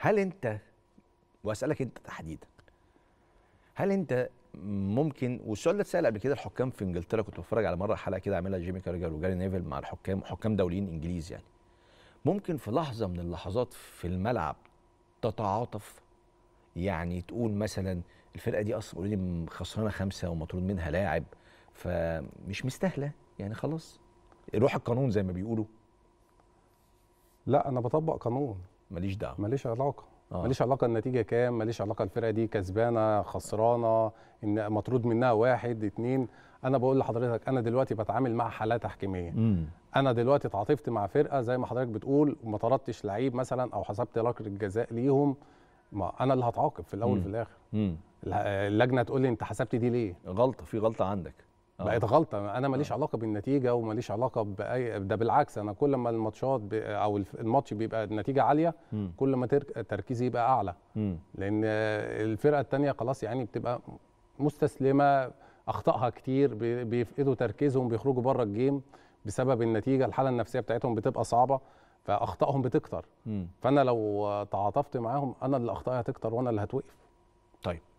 هل انت واسالك انت تحديدا هل انت ممكن والسؤال ده اتسال قبل كده الحكام في انجلترا كنت بتفرج على مره حلقه كده عاملها جيمي كارجر وجاري نيفل مع الحكام حكام دوليين انجليز يعني ممكن في لحظه من اللحظات في الملعب تتعاطف يعني تقول مثلا الفرقه دي اصلا اوريدي خسرانه خمسه ومطرود منها لاعب فمش مستاهله يعني خلاص روح القانون زي ما بيقولوا لا انا بطبق قانون ماليش دعوه ماليش علاقه آه. ماليش علاقه النتيجه كام ماليش علاقه الفرقه دي كسبانه خسرانه ان مطرود منها واحد اتنين انا بقول لحضرتك انا دلوقتي بتعامل مع حالات تحكيميه انا دلوقتي اتعاطفت مع فرقه زي ما حضرتك بتقول وما طردتش لعيب مثلا او حسبت لك الجزاء ليهم ما انا اللي هتعاقب في الاول وفي الاخر مم. اللجنه تقول لي انت حسبت دي ليه غلطه في غلطه عندك بقت آه. غلطه انا آه. ماليش علاقه بالنتيجه وماليش علاقه باي ده بالعكس انا كل ما الماتشات ب... او الماتش بيبقى النتيجه عاليه م. كل ما ترك... تركيزي يبقى اعلى م. لان الفرقه الثانيه خلاص يعني بتبقى مستسلمه اخطائها كتير ب... بيفقدوا تركيزهم بيخرجوا بره الجيم بسبب النتيجه الحاله النفسيه بتاعتهم بتبقى صعبه فاخطائهم بتكتر م. فانا لو تعاطفت معاهم انا اللي اخطائي هتكتر وانا اللي هتوقف طيب